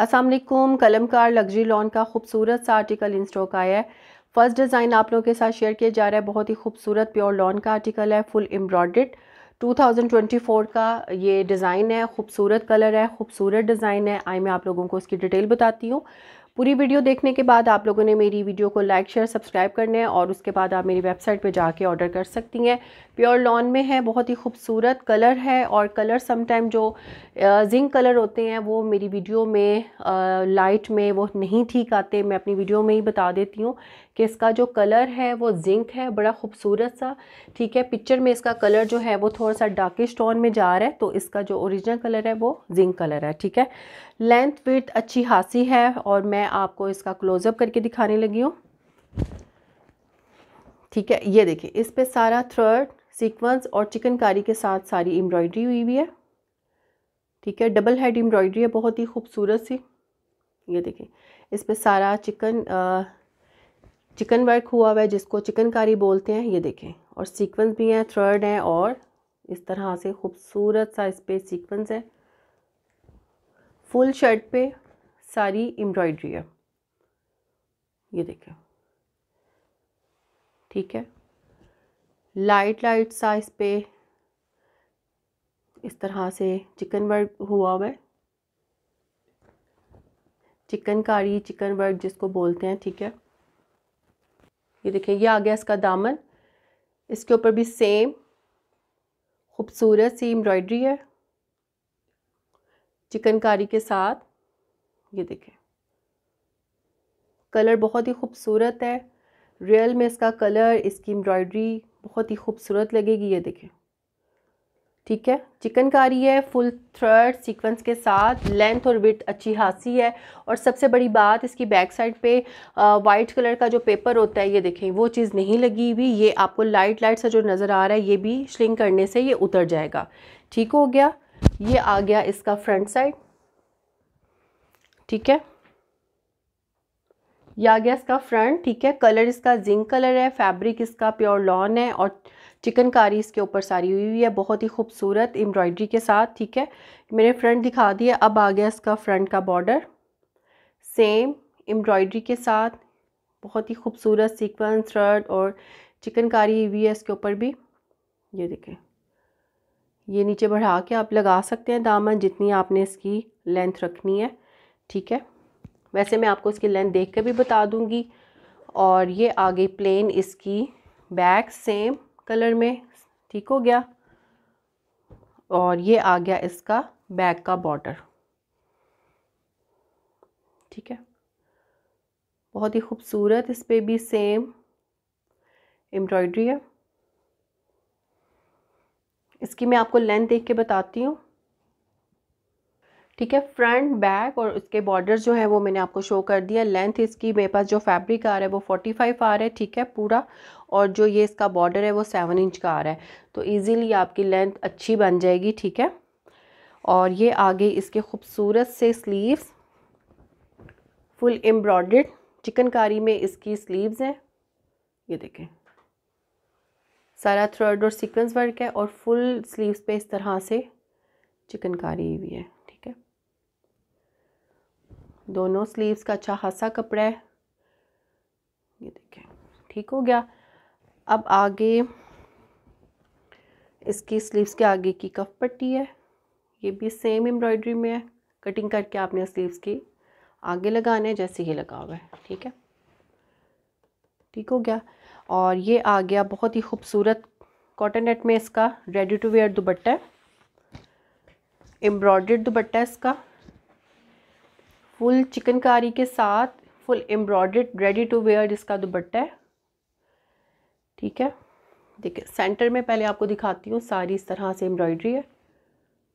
कलम कलमकार luxury lawn का खूबसूरत सा आर्टिकल इन स्टॉक आया है फर्स्ट डिज़ाइन आप लोगों के साथ शेयर किया जा रहा है बहुत ही खूबसूरत प्योर लॉन का आर्टिकल है फुल एम्ब्रॉयड 2024 का ये डिज़ाइन है खूबसूरत कलर है खूबसूरत डिज़ाइन है आई मैं आप लोगों को इसकी डिटेल बताती हूँ पूरी वीडियो देखने के बाद आप लोगों ने मेरी वीडियो को लाइक शेयर सब्सक्राइब करना है और उसके बाद आप मेरी वेबसाइट पे जाके ऑर्डर कर सकती हैं प्योर लॉन में है बहुत ही खूबसूरत कलर है और कलर समटाइम जो जिंक कलर होते हैं वो मेरी वीडियो में लाइट में वो नहीं ठीक आते मैं अपनी वीडियो में ही बता देती हूँ कि इसका जो कलर है वो जिंक है बड़ा खूबसूरत सा ठीक है पिक्चर में इसका कलर जो है वो थोड़ा सा डार्किश टोन में जा रहा है तो इसका जो ओरिजिनल कलर है वो जिंक कलर है ठीक है लेंथ विथ अच्छी हासी है और मैं आपको इसका क्लोजअप करके दिखाने लगी हूँ ठीक है ये देखिए इस पर सारा थ्रर्ड सीक्वेंस और चिकनकारी के साथ सारी एम्ब्रॉयडरी हुई हुई है ठीक है डबल हेड एम्ब्रॉयडरी है बहुत ही खूबसूरत सी ये देखिए इस पर सारा चिकन चिकन वर्क हुआ हुआ है जिसको चिकनकारी बोलते हैं ये देखें और सीक्वेंस भी हैं थर्ड है और इस तरह से खूबसूरत सा इस पर सीक्वेंस है फुल शर्ट पे सारी एम्ब्रॉयड्री है ये देखें ठीक है लाइट लाइट सा इस पर इस तरह से चिकन वर्क हुआ हुआ है चिकनकारी चिकन वर्क जिसको बोलते हैं ठीक है ये देखिए ये आ गया इसका दामन इसके ऊपर भी सेम खूबसूरत सी एम्ब्रॉयडरी है चिकनकारी के साथ ये देखें कलर बहुत ही खूबसूरत है रियल में इसका कलर इसकी एम्ब्रॉयडरी बहुत ही खूबसूरत लगेगी ये देखें ठीक है चिकनकारी है फुल थ्रेड सीक्वेंस के साथ लेंथ और विथ अच्छी खासी है और सबसे बड़ी बात इसकी बैक साइड पे वाइट कलर का जो पेपर होता है ये देखें वो चीज़ नहीं लगी हुई ये आपको लाइट लाइट सा जो नज़र आ रहा है ये भी श्रिंक करने से ये उतर जाएगा ठीक हो गया ये आ गया इसका फ्रंट साइड ठीक है या आ गया इसका फ्रंट ठीक है कलर इसका जिंक कलर है फैब्रिक इसका प्योर लॉन है और चिकनकारी इसके ऊपर सारी हुई हुई है बहुत ही खूबसूरत एम्ब्रॉयडरी के साथ ठीक है मैंने फ्रंट दिखा दिया अब आ गया इसका फ्रंट का बॉर्डर सेम एम्ब्रॉयडरी के साथ बहुत ही खूबसूरत सीक्वेंस रड और चिकनकारी हुई है इसके ऊपर भी ये देखें ये नीचे बढ़ा के आप लगा सकते हैं दामन जितनी आपने इसकी लेंथ रखनी है ठीक है वैसे मैं आपको इसकी लेंथ देख कर भी बता दूँगी और ये आगे प्लेन इसकी बैक सेम कलर में ठीक हो गया और ये आ गया इसका बैग का बॉर्डर ठीक है बहुत ही खूबसूरत इस पर भी सेम एम्ब्रॉयडरी है इसकी मैं आपको लेंथ देख के बताती हूँ ठीक है फ्रंट बैक और उसके बॉर्डर जो है वो मैंने आपको शो कर दिया लेंथ इसकी मेरे पास जो फैब्रिक आ रहा है वो फोर्टी फाइव आ रहा है ठीक है पूरा और जो ये इसका बॉर्डर है वो सेवन इंच का आ रहा है तो ईज़िली आपकी लेंथ अच्छी बन जाएगी ठीक है और ये आगे इसके खूबसूरत से स्लीव्स फुल एम्ब्रॉयड चिकनकारी में इसकी स्लीव्स हैं ये देखें सारा थ्रेड और सीक्वेंस वर्क है और फुल स्लीव्स पे इस तरह से चिकनकारी हुई है दोनों स्लीव्स का अच्छा खासा कपड़ा है ये देखें ठीक हो गया अब आगे इसकी स्लीव्स के आगे की कफ पट्टी है ये भी सेम एम्ब्रॉयडरी में है कटिंग करके आपने स्लीव्स की आगे लगाना है जैसे ही लगा हुआ है ठीक है ठीक हो गया और ये आ गया बहुत ही खूबसूरत कॉटन नेट में इसका रेडी टू वेयर दुपट्टा है एम्ब्रॉयड दुपट्टा है इसका फुल चिकनकारी के साथ फुल एम्ब्रॉयड रेडी टू वेयर इसका दुपट्टा है ठीक है देखिए सेंटर में पहले आपको दिखाती हूँ सारी इस तरह से एम्ब्रॉयडरी है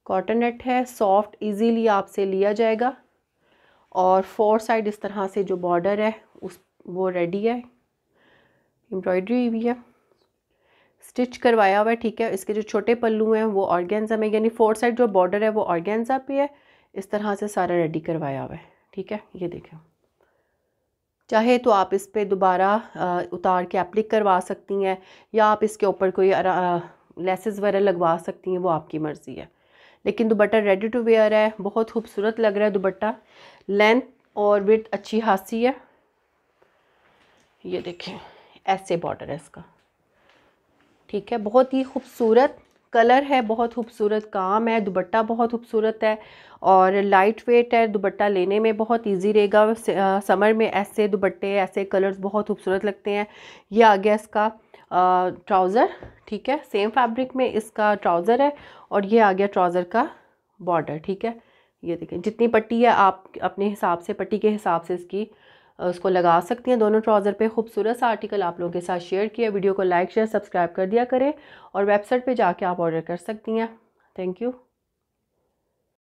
कॉटन नेट है सॉफ्ट इजीली आपसे लिया जाएगा और फोर साइड इस तरह से जो बॉर्डर है उस वो रेडी है एम्ब्रॉयडरी भी है स्टिच करवाया हुआ है ठीक है इसके जो छोटे पल्लू हैं वो ऑर्गेन्जा में यानी फोर साइड जो बॉर्डर है वो ऑर्गेन्जा पे है इस तरह से सारा रेडी करवाया हुआ है ठीक है ये देखें चाहे तो आप इस पर दोबारा उतार के अप्लिक करवा सकती हैं या आप इसके ऊपर कोई लेसेस वगैरह लगवा सकती हैं वो आपकी मर्ज़ी है लेकिन दुबट्टा रेडी टू वेयर है बहुत खूबसूरत लग रहा है दुबट्टा लेंथ और विथ अच्छी खासी है ये देखें ऐसे बॉर्डर है इसका ठीक है बहुत ही खूबसूरत कलर है बहुत खूबसूरत काम है दुबट्टा बहुत खूबसूरत है और लाइट वेट है दुपट्टा लेने में बहुत इजी रहेगा समर में ऐसे दुपट्टे ऐसे कलर्स बहुत खूबसूरत लगते हैं ये आ गया इसका ट्राउज़र ठीक है सेम फैब्रिक में इसका ट्राउज़र है और ये आ गया ट्राउज़र का बॉर्डर ठीक है ये देखें जितनी पट्टी है आप अपने हिसाब से पट्टी के हिसाब से इसकी उसको लगा सकती हैं दोनों ट्राउज़र पे खूबसूरत सा आर्टिकल आप लोगों के साथ शेयर किया वीडियो को लाइक शेयर सब्सक्राइब कर दिया करें और वेबसाइट पे जाके आप ऑर्डर कर सकती हैं थैंक यू